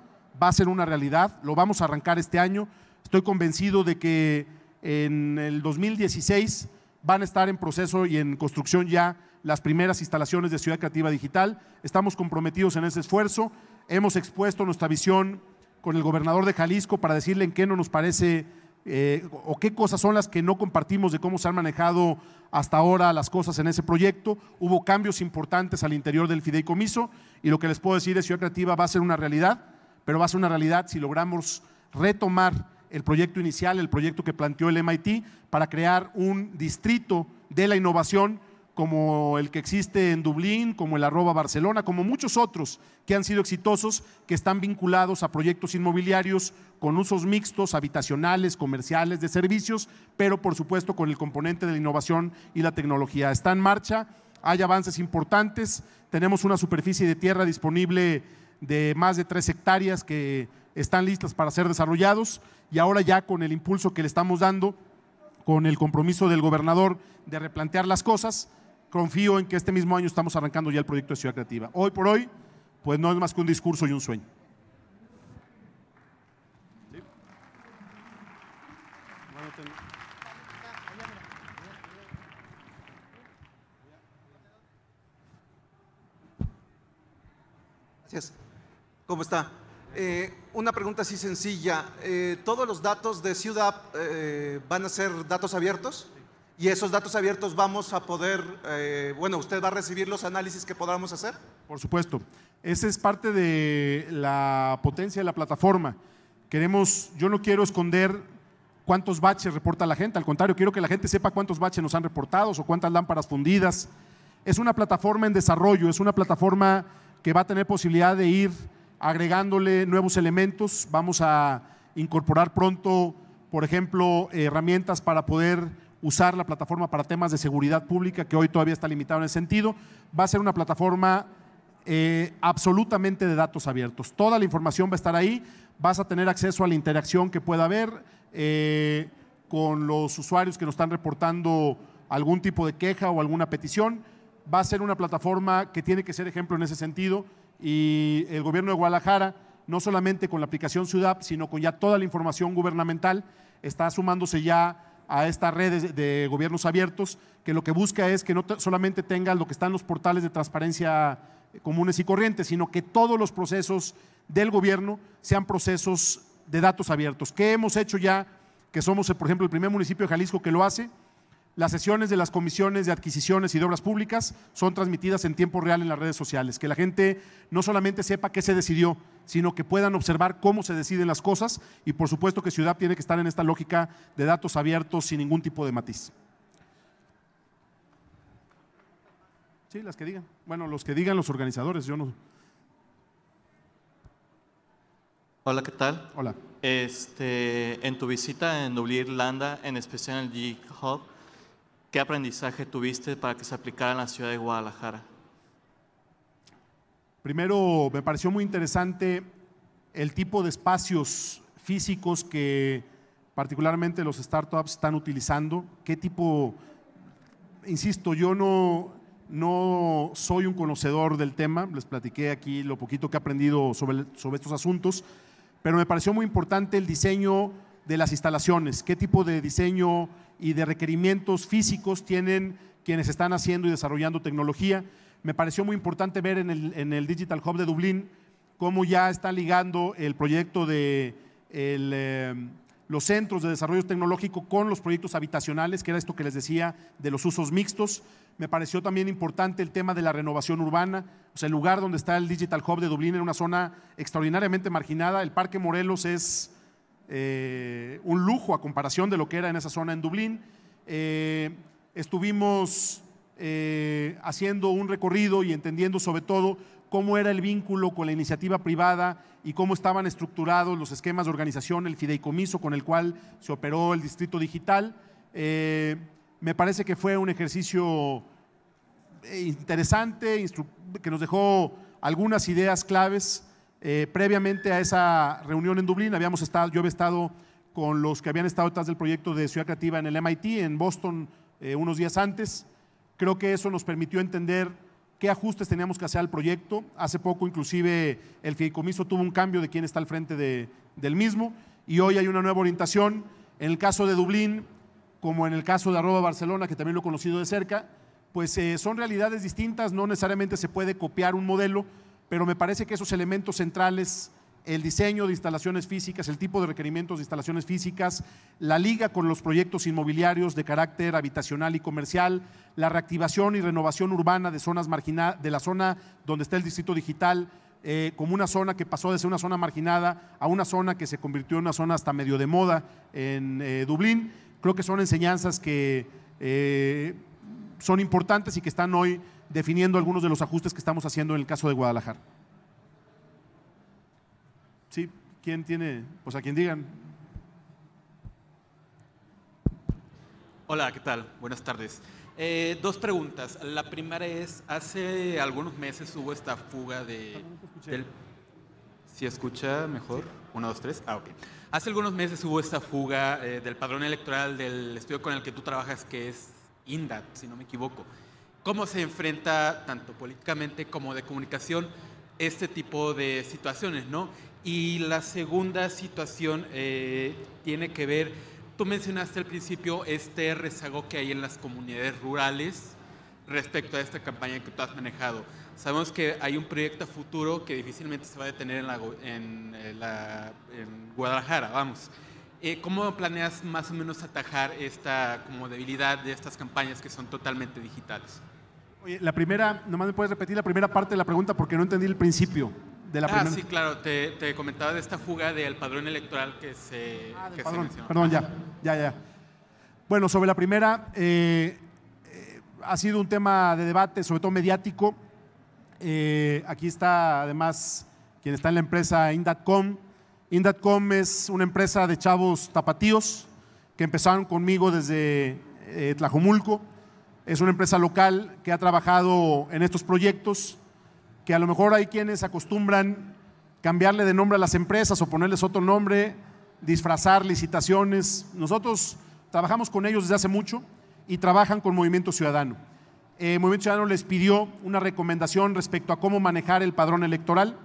va a ser una realidad, lo vamos a arrancar este año. Estoy convencido de que en el 2016 van a estar en proceso y en construcción ya las primeras instalaciones de Ciudad Creativa Digital. Estamos comprometidos en ese esfuerzo. Hemos expuesto nuestra visión con el gobernador de Jalisco para decirle en qué no nos parece eh, o qué cosas son las que no compartimos de cómo se han manejado hasta ahora las cosas en ese proyecto. Hubo cambios importantes al interior del fideicomiso y lo que les puedo decir es Ciudad Creativa va a ser una realidad, pero va a ser una realidad si logramos retomar el proyecto inicial, el proyecto que planteó el MIT, para crear un distrito de la innovación como el que existe en Dublín, como el arroba Barcelona, como muchos otros que han sido exitosos, que están vinculados a proyectos inmobiliarios con usos mixtos, habitacionales, comerciales, de servicios, pero por supuesto con el componente de la innovación y la tecnología. Está en marcha, hay avances importantes, tenemos una superficie de tierra disponible de más de tres hectáreas que están listas para ser desarrollados y ahora ya con el impulso que le estamos dando, con el compromiso del gobernador de replantear las cosas, confío en que este mismo año estamos arrancando ya el proyecto de Ciudad Creativa. Hoy por hoy, pues no es más que un discurso y un sueño. Gracias. ¿Cómo está? Eh, una pregunta así sencilla. Eh, ¿Todos los datos de Ciudad eh, van a ser datos abiertos? Y esos datos abiertos vamos a poder, eh, bueno, usted va a recibir los análisis que podamos hacer. Por supuesto. Esa es parte de la potencia de la plataforma. Queremos, yo no quiero esconder cuántos baches reporta la gente, al contrario, quiero que la gente sepa cuántos baches nos han reportado o cuántas lámparas fundidas. Es una plataforma en desarrollo, es una plataforma que va a tener posibilidad de ir agregándole nuevos elementos. Vamos a incorporar pronto, por ejemplo, herramientas para poder usar la plataforma para temas de seguridad pública, que hoy todavía está limitado en ese sentido. Va a ser una plataforma eh, absolutamente de datos abiertos. Toda la información va a estar ahí, vas a tener acceso a la interacción que pueda haber eh, con los usuarios que nos están reportando algún tipo de queja o alguna petición. Va a ser una plataforma que tiene que ser ejemplo en ese sentido y el gobierno de Guadalajara, no solamente con la aplicación Ciudad, sino con ya toda la información gubernamental, está sumándose ya a esta red de, gobiernos abiertos, que lo que busca es que no solamente tenga lo que están los portales de transparencia eh, comunes y corrientes, sino que todos los procesos del gobierno sean procesos de datos abiertos. ¿Qué hemos hecho ya? Que somos, eh, por ejemplo, el primer municipio de Jalisco que lo hace las sesiones de las comisiones de adquisiciones y de obras públicas son transmitidas en tiempo real en las redes sociales, que la gente no solamente sepa qué se decidió, sino que puedan observar cómo se deciden las cosas y por supuesto que Ciudad tiene que estar en esta lógica de datos abiertos sin ningún tipo de matiz. Sí, las que digan. Bueno, los que digan los organizadores, yo no. Hola, ¿qué tal? Hola. Este, en tu visita en Dublín, Irlanda, en especial en el G-Hub, ¿Qué aprendizaje tuviste para que se aplicara en la ciudad de Guadalajara? Primero, me pareció muy interesante el tipo de espacios físicos que particularmente los startups están utilizando, qué tipo, insisto, yo no, no soy un conocedor del tema, les platiqué aquí lo poquito que he aprendido sobre, sobre estos asuntos, pero me pareció muy importante el diseño de las instalaciones, qué tipo de diseño y de requerimientos físicos tienen quienes están haciendo y desarrollando tecnología. Me pareció muy importante ver en el, en el Digital Hub de Dublín cómo ya está ligando el proyecto de eh, los centros de desarrollo tecnológico con los proyectos habitacionales, que era esto que les decía de los usos mixtos. Me pareció también importante el tema de la renovación urbana, o sea, el lugar donde está el Digital Hub de Dublín en una zona extraordinariamente marginada. El Parque Morelos es eh, un lujo a comparación de lo que era en esa zona en Dublín. Eh, estuvimos eh, haciendo un recorrido y entendiendo sobre todo cómo era el vínculo con la iniciativa privada y cómo estaban estructurados los esquemas de organización, el fideicomiso con el cual se operó el distrito digital. me parece que fue un ejercicio interesante, que nos dejó algunas ideas claves eh, previamente a esa reunión en Dublín, habíamos estado, yo había estado con los que habían estado detrás del proyecto de Ciudad Creativa en el MIT, en Boston, eh, unos días antes. Creo que eso nos permitió entender qué ajustes teníamos que hacer al proyecto. Hace poco, inclusive, el fideicomiso tuvo un cambio de quién está al frente del mismo y hoy hay una nueva orientación. En el caso de Dublín, como en el caso de Arroba Barcelona, que también lo he conocido de cerca, pues eh, son realidades distintas, no necesariamente se puede copiar un modelo, pero me parece que esos elementos centrales, el diseño de instalaciones físicas, el tipo de requerimientos de instalaciones físicas, la liga con los proyectos inmobiliarios de carácter habitacional y comercial, la reactivación y renovación urbana de zonas marginadas, de la zona donde está el distrito digital, eh, como una zona que pasó de ser una zona marginada a una zona que se convirtió en una zona hasta medio de moda en eh, Dublín. Creo que son enseñanzas que eh, son importantes y que están hoy definiendo algunos de los ajustes que estamos haciendo en el caso de Guadalajara. ¿Sí? ¿Quién tiene? Pues a quien digan. Hola, ¿qué tal? Buenas tardes. Eh, dos preguntas. La primera es, hace algunos meses hubo esta fuga de... Del, si escucha mejor, uno, dos, tres. Ah, ok. Hace algunos meses hubo esta fuga eh, del padrón electoral del estudio con el que tú trabajas, que es INDAT, si no me equivoco cómo se enfrenta tanto políticamente como de comunicación este tipo de situaciones, ¿no? Y la segunda situación eh, tiene que ver, tú mencionaste al principio este rezago que hay en las comunidades rurales respecto a esta campaña que tú has manejado. Sabemos que hay un proyecto futuro que difícilmente se va a detener en, la, eh, en Guadalajara, vamos. Eh, ¿Cómo planeas más o menos atajar esta como debilidad de estas campañas que son totalmente digitales? Oye, la primera, nomás me puedes repetir la primera parte de la pregunta porque no entendí el principio de la ah, Sí, claro, te, comentaba de esta fuga del padrón electoral que se, ah, que se Perdón, ya, ya, ya. Bueno, sobre la primera, eh, eh, ha sido un tema de debate, sobre todo mediático. aquí está además quien está en la empresa Indatcom Indatcom es una empresa de chavos tapatíos que empezaron conmigo desde eh, Tlajomulco. Es una empresa local que ha trabajado en estos proyectos, que a lo mejor hay quienes acostumbran cambiarle de nombre a las empresas o ponerles otro nombre, disfrazar licitaciones. Nosotros trabajamos con ellos desde hace mucho y trabajan con Movimiento Ciudadano. Eh, Movimiento Ciudadano les pidió una recomendación respecto a cómo manejar el padrón electoral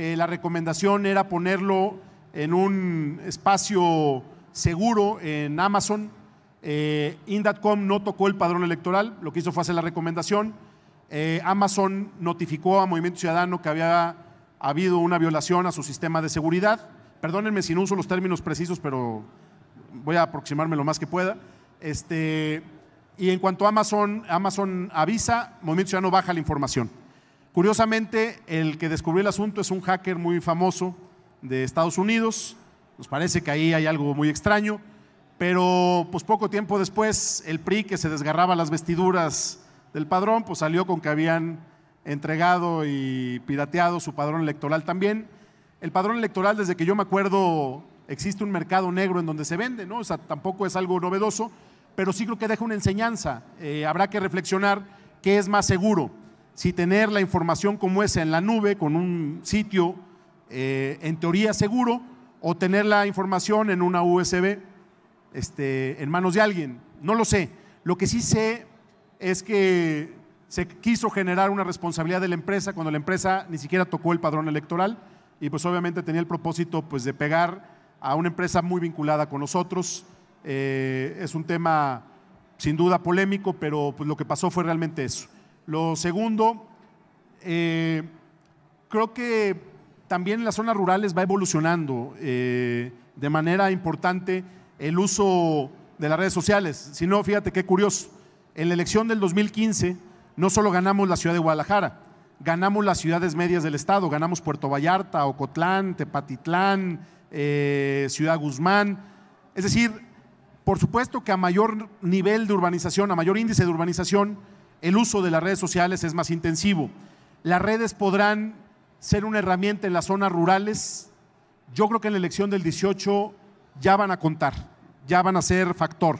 eh, la recomendación era ponerlo en un espacio seguro en Amazon. Eh, Indatcom no tocó el padrón electoral, lo que hizo fue hacer la recomendación. Eh, Amazon notificó a Movimiento Ciudadano que había habido una violación a su sistema de seguridad. Perdónenme si no uso los términos precisos, pero voy a aproximarme lo más que pueda. Este, y en cuanto a Amazon, Amazon avisa, Movimiento Ciudadano baja la información. Curiosamente, el que descubrió el asunto es un hacker muy famoso de Estados Unidos. Nos parece que ahí hay algo muy extraño, pero pues poco tiempo después el PRI que se desgarraba las vestiduras del padrón, pues salió con que habían entregado y pirateado su padrón electoral también. El padrón electoral, desde que yo me acuerdo, existe un mercado negro en donde se vende, ¿no? O sea, tampoco es algo novedoso, pero sí creo que deja una enseñanza. Eh, habrá que reflexionar qué es más seguro si tener la información como esa en la nube, con un sitio eh, en teoría seguro, o tener la información en una USB este, en manos de alguien. No lo sé. Lo que sí sé es que se quiso generar una responsabilidad de la empresa cuando la empresa ni siquiera tocó el padrón electoral y pues obviamente tenía el propósito pues de pegar a una empresa muy vinculada con nosotros. Eh, es un tema sin duda polémico, pero pues lo que pasó fue realmente eso. Lo segundo, eh, creo que también en las zonas rurales va evolucionando eh, de manera importante el uso de las redes sociales. Si no, fíjate qué curioso. En la elección del 2015 no solo ganamos la ciudad de Guadalajara, ganamos las ciudades medias del estado, ganamos Puerto Vallarta, Ocotlán, Tepatitlán, eh, Ciudad Guzmán. Es decir, por supuesto que a mayor nivel de urbanización, a mayor índice de urbanización, el uso de las redes sociales es más intensivo. Las redes podrán ser una herramienta en las zonas rurales. Yo creo que en la elección del 18 ya van a contar, ya van a ser factor.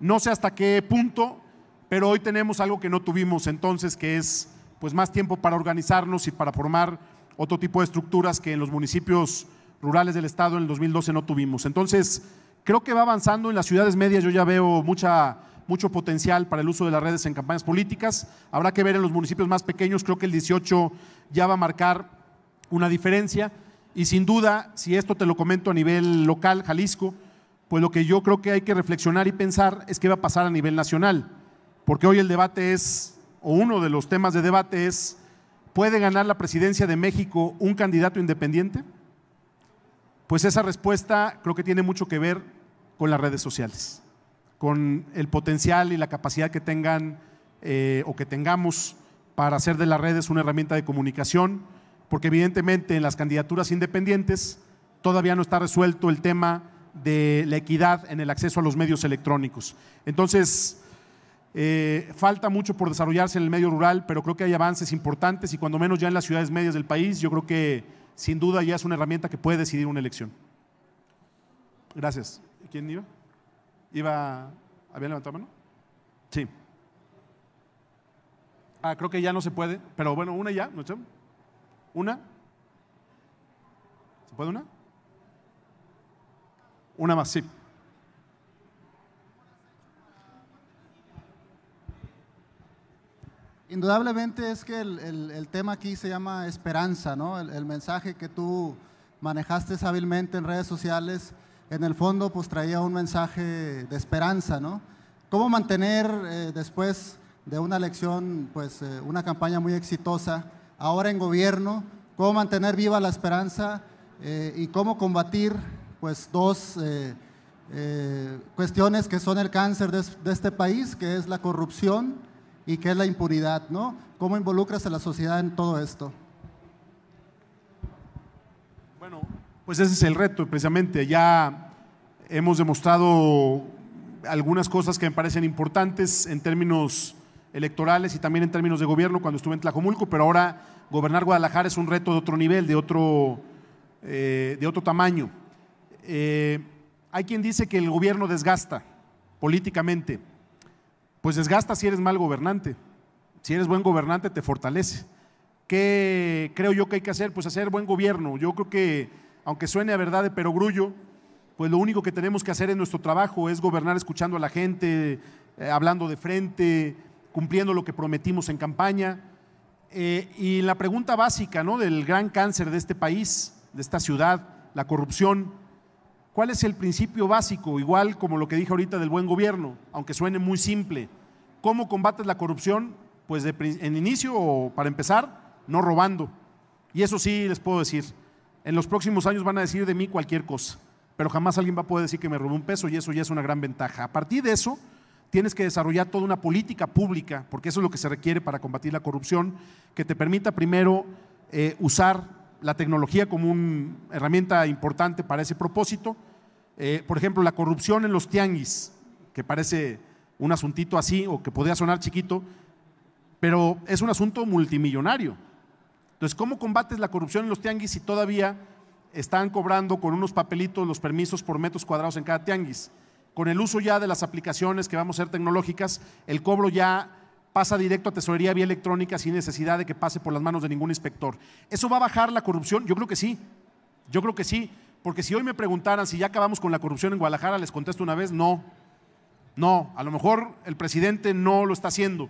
No sé hasta qué punto, pero hoy tenemos algo que no tuvimos entonces, que es pues más tiempo para organizarnos y para formar otro tipo de estructuras que en los municipios rurales del estado en el 2012 no tuvimos. Entonces, creo que va avanzando en las ciudades medias, yo ya veo mucha mucho potencial para el uso de las redes en campañas políticas. Habrá que ver en los municipios más pequeños, creo que el 18 ya va a marcar una diferencia. Y sin duda, si esto te lo comento a nivel local, Jalisco, pues lo que yo creo que hay que reflexionar y pensar es qué va a pasar a nivel nacional. Porque hoy el debate es, o uno de los temas de debate es, ¿puede ganar la presidencia de México un candidato independiente? Pues esa respuesta creo que tiene mucho que ver con las redes sociales con el potencial y la capacidad que tengan eh, o que tengamos para hacer de las redes una herramienta de comunicación, porque evidentemente en las candidaturas independientes todavía no está resuelto el tema de la equidad en el acceso a los medios electrónicos. Entonces, eh, falta mucho por desarrollarse en el medio rural, pero creo que hay avances importantes y cuando menos ya en las ciudades medias del país, yo creo que sin duda ya es una herramienta que puede decidir una elección. Gracias. ¿Quién iba? iba. ¿Habían levantado mano? Sí. Ah, creo que ya no se puede, pero bueno, una ya, ¿no? ¿Una? ¿Se puede una? Una más, sí. Indudablemente es que el, el, tema aquí se llama esperanza, ¿no? El, el, mensaje que tú manejaste hábilmente en redes sociales en el fondo pues traía un mensaje de esperanza, ¿no? Cómo mantener eh, después de una elección, pues eh, una campaña muy exitosa, ahora en gobierno, cómo mantener viva la esperanza eh, y cómo combatir pues dos cuestiones que son el cáncer de, de, este país, que es la corrupción y que es la impunidad, ¿no? ¿Cómo involucras a la sociedad en todo esto? pues ese es el reto, precisamente. Ya hemos demostrado algunas cosas que me parecen importantes en términos electorales y también en términos de gobierno cuando estuve en Tlajomulco, pero ahora gobernar Guadalajara es un reto de otro nivel, de otro, eh, de otro tamaño. Eh, hay quien dice que el gobierno desgasta políticamente. Pues desgasta si eres mal gobernante. Si eres buen gobernante te fortalece. ¿Qué creo yo que hay que hacer? Pues hacer buen gobierno. Yo creo que aunque suene a verdad de perogrullo, pues lo único que tenemos que hacer en nuestro trabajo es gobernar escuchando a la gente, eh, hablando de frente, cumpliendo lo que prometimos en campaña. Eh, y la pregunta básica ¿no? del gran cáncer de este país, de esta ciudad, la corrupción, ¿cuál es el principio básico? Igual como lo que dije ahorita del buen gobierno, aunque suene muy simple. ¿Cómo combates la corrupción? Pues en inicio o para empezar, no robando. Y eso sí les puedo decir, en los próximos años van a decir de mí cualquier cosa, pero jamás alguien va a poder decir que me robó un peso y eso ya es una gran ventaja. A partir de eso, tienes que desarrollar toda una política pública, porque eso es lo que se requiere para combatir la corrupción, que te permita primero eh, usar la tecnología como una herramienta importante para ese propósito. Eh, por ejemplo, la corrupción en los tianguis, que parece un asuntito así o que podría sonar chiquito, pero es un asunto multimillonario. Entonces, ¿cómo combates la corrupción en los tianguis si todavía están cobrando con unos papelitos los permisos por metros cuadrados en cada tianguis? Con el uso ya de las aplicaciones que vamos a ser tecnológicas, el cobro ya pasa directo a tesorería vía electrónica sin necesidad de que pase por las manos de ningún inspector. ¿Eso va a bajar la corrupción? Yo creo que sí. Yo creo que sí. Porque si hoy me preguntaran si ya acabamos con la corrupción en Guadalajara, les contesto una vez, no. No, a lo mejor el presidente no lo está haciendo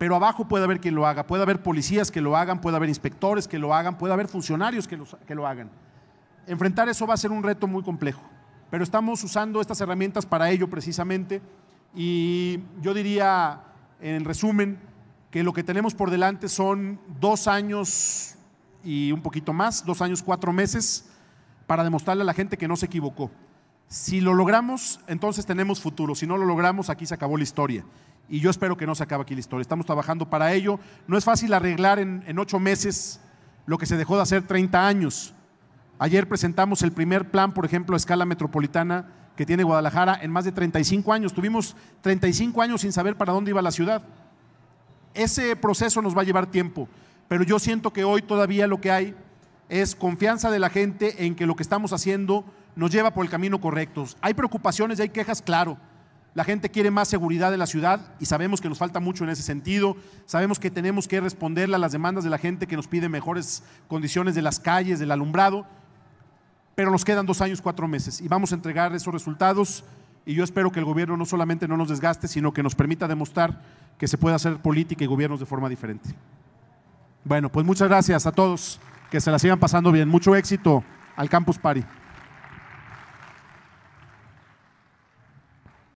pero abajo puede haber quien lo haga, puede haber policías que lo hagan, puede haber inspectores que lo hagan, puede haber funcionarios que, que lo hagan. Enfrentar eso va a ser un reto muy complejo, pero estamos usando estas herramientas para ello precisamente y yo diría, en resumen, que lo que tenemos por delante son dos años y un poquito más, dos años, cuatro meses, para demostrarle a la gente que no se equivocó. Si lo logramos, entonces tenemos futuro. Si no lo logramos, aquí se acabó la historia y yo espero que no se acabe aquí la historia. Estamos trabajando para ello. No es fácil arreglar en, ocho meses lo que se dejó de hacer 30 años. Ayer presentamos el primer plan, por ejemplo, a escala metropolitana que tiene Guadalajara en más de 35 años. Tuvimos 35 años sin saber para dónde iba la ciudad. Ese proceso nos va a llevar tiempo, pero yo siento que hoy todavía lo que hay es confianza de la gente en que lo que estamos haciendo nos lleva por el camino correcto. Hay preocupaciones y hay quejas, claro, la gente quiere más seguridad en la ciudad y sabemos que nos falta mucho en ese sentido. Sabemos que tenemos que responderle a las demandas de la gente que nos pide mejores condiciones de las calles, del alumbrado. Pero nos quedan dos años, cuatro meses y vamos a entregar esos resultados. Y yo espero que el gobierno no solamente no nos desgaste, sino que nos permita demostrar que se puede hacer política y gobiernos de forma diferente. Bueno, pues muchas gracias a todos. Que se la sigan pasando bien. Mucho éxito al Campus Party.